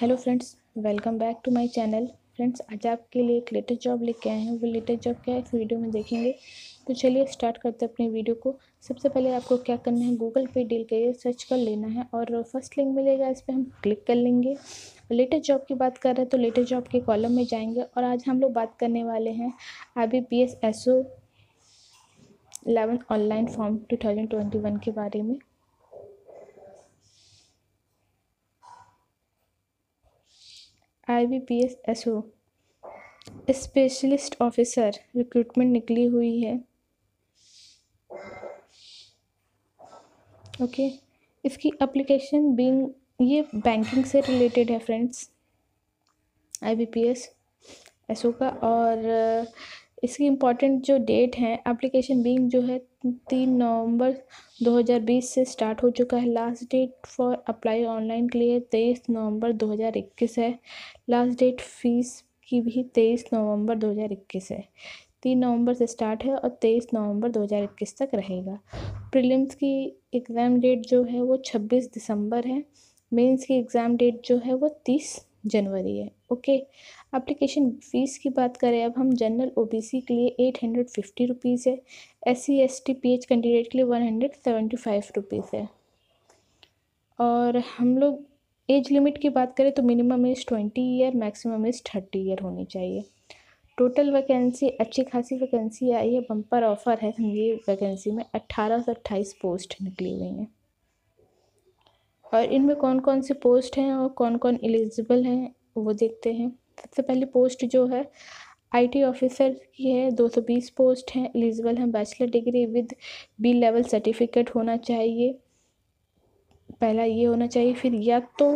Hello friends welcome back to my channel friends आज आपके लिए एक लेटेस्ट जॉब लेके आए हैं वो लेटेस्ट जॉब क्या है इस वीडियो में देखेंगे तो चलिए स्टार्ट करते हैं अपनी वीडियो को सबसे पहले आपको क्या करना है गूगल पे डील करिए सर्च कर लेना है और फर्स्ट लिंक मिलेगा इस पर हम क्लिक कर लेंगे लेटेस्ट जॉब की बात कर रहे हैं तो लेटेस्ट जॉब के कॉलम में जाएंगे और आज हम लोग बात करने वाले हैं I B eleven online form two के बारे में I B P S S O specialist officer recruitment निकली हुई है ओके okay. इसकी अप्लीकेशन बिंग ये बैंकिंग से रिलेटेड है friends I B P S S O का और इसकी इम्पॉर्टेंट जो डेट है एप्लीकेशन बींग जो है तीन नवंबर 2020 से स्टार्ट हो चुका है last date for apply online के लिए तेईस नवंबर 2021 है लास्ट डेट फीस की भी तेईस नवंबर 2021 है तीन नवंबर से स्टार्ट है और तेईस नवंबर 2021 तक रहेगा प्रीलिम्स की एग्ज़ाम डेट जो है वो छब्बीस दिसंबर है मेंस की एग्ज़ाम डेट जो है वो तीस जनवरी है ओके एप्लीकेशन फ़ीस की बात करें अब हम जनरल ओबीसी के लिए एट हंड्रेड फिफ्टी रुपीज़ है S C S T P H candidate के लिए one hundred seventy five rupees है और हम लोग एज लिमिट की बात करें तो minimum age twenty year maximum age thirty year होनी चाहिए टोटल वैकेंसी अच्छी खासी वैकेंसी आई है बम्पर ऑफ़र है समझिए वैकेंसी में अट्ठारह सौ अट्ठाईस पोस्ट निकली हुई हैं और इनमें कौन कौन सी पोस्ट हैं और कौन कौन एलिजिबल हैं वो देखते हैं सबसे पहले पोस्ट जो है आईटी ऑफिसर की है 220 पोस्ट हैं एलिजिबल हैं bachelor degree with B level certificate होना चाहिए पहला ये होना चाहिए फिर या तो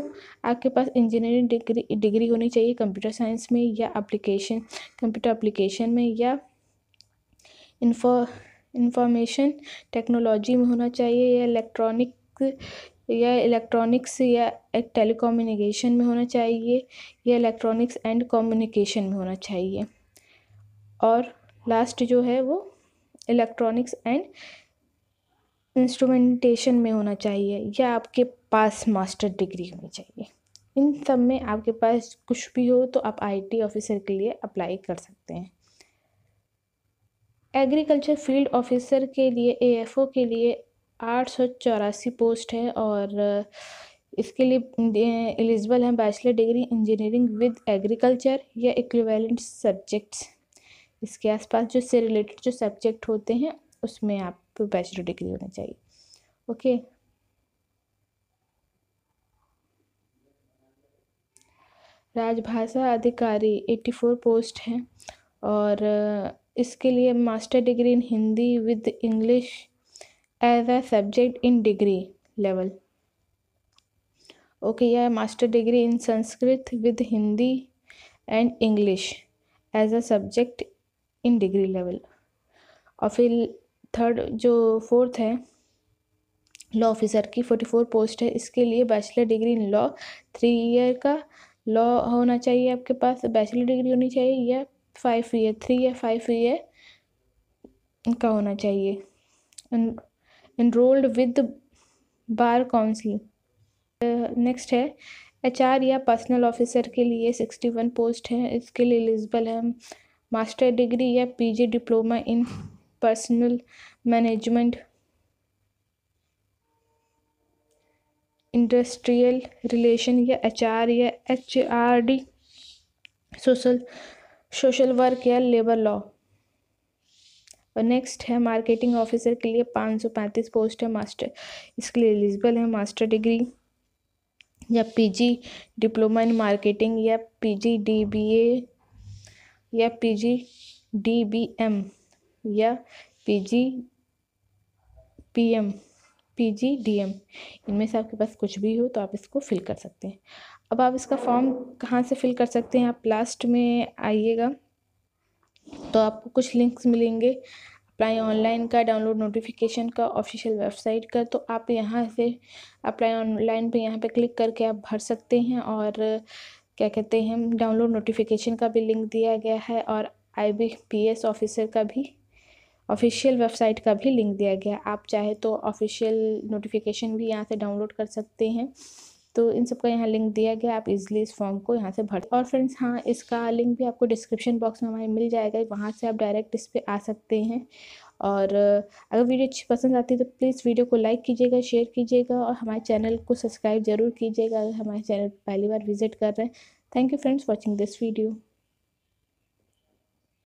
आपके पास इंजीनियरिंग डिग्री डिग्री होनी चाहिए कंप्यूटर साइंस में या एप्लीकेशन कंप्यूटर एप्लीकेशन में या इंफॉर्मेशन टेक्नोलॉजी में होना चाहिए या इलेक्ट्रॉनिक यह इलेक्ट्रॉनिक्स या एक टेलीकम्युनिकेशन में होना चाहिए या इलेक्ट्रॉनिक्स एंड कम्युनिकेशन में होना चाहिए और लास्ट जो है वो इलेक्ट्रॉनिक्स एंड इंस्ट्रूमेंटेशन में होना चाहिए या आपके पास मास्टर डिग्री होनी चाहिए इन सब में आपके पास कुछ भी हो तो आप आईटी ऑफिसर के लिए अप्लाई कर सकते हैं एग्रीकल्चर फील्ड ऑफिसर के लिए एएफओ के लिए आठ सौ चौरासी पोस्ट है और इसके लिए एलिजिबल हैं bachelor degree engineering with agriculture या इक्विवेलेंट सब्जेक्ट्स इसके आसपास जो से रिलेटेड जो सब्जेक्ट होते हैं उसमें आप बैचलर डिग्री होना चाहिए ओके राजभाषा अधिकारी एट्टी फोर पोस्ट हैं और इसके लिए master degree in Hindi with English as a subject in degree level okay या master degree in Sanskrit with Hindi and English as a subject in degree level और फिर थर्ड जो फोर्थ है लॉ ऑफिसर की फोर्टी फोर पोस्ट है इसके लिए bachelor degree in law three year का लॉ होना चाहिए आपके पास बैचलर डिग्री होनी चाहिए या फाइव ईयर थ्री या फाइव ईयर का होना चाहिए enrolled with bar council next है एच आर या पर्सनल ऑफिसर के लिए सिक्सटी वन पोस्ट है इसके लिए एलिजिबल है मास्टर डिग्री या PG diploma in personnel management industrial relation या एच आर या H R D social social work या लेबर लॉ और नेक्स्ट है मार्केटिंग ऑफिसर के लिए पाँच सौ पैंतीस पोस्ट है मास्टर इसके लिए एलिजिबल है मास्टर डिग्री या पीजी डिप्लोमा इन मार्केटिंग या पीजी डीबीए या पीजी डीबीएम या पीजी पीएम पीजी डीएम इनमें से आपके पास कुछ भी हो तो आप इसको फिल कर सकते हैं अब आप इसका फॉर्म कहाँ से फिल कर सकते हैं आप लास्ट में आइएगा तो आपको कुछ लिंक्स मिलेंगे अप्लाई ऑनलाइन का डाउनलोड नोटिफिकेशन का ऑफिशियल वेबसाइट का तो आप यहाँ से अप्लाई ऑनलाइन पे यहाँ पे क्लिक करके आप भर सकते हैं और क्या कहते हैं डाउनलोड नोटिफिकेशन का भी लिंक दिया गया है और I B P S officer का भी ऑफिशियल वेबसाइट का भी लिंक दिया गया आप चाहे तो ऑफिशियल नोटिफिकेशन भी यहाँ से डाउनलोड कर सकते हैं तो इन सबका यहाँ लिंक दिया गया आप इज़िली इस फॉर्म को यहाँ से भर और फ्रेंड्स हाँ इसका लिंक भी आपको डिस्क्रिप्शन बॉक्स में हमारे मिल जाएगा वहाँ से आप डायरेक्ट इस पर आ सकते हैं और अगर वीडियो अच्छी पसंद आती है तो प्लीज़ वीडियो को लाइक कीजिएगा शेयर कीजिएगा और हमारे चैनल को सब्सक्राइब जरूर कीजिएगा अगर हमारे चैनल पहली बार विजिट कर रहे हैं thank you friends watching this video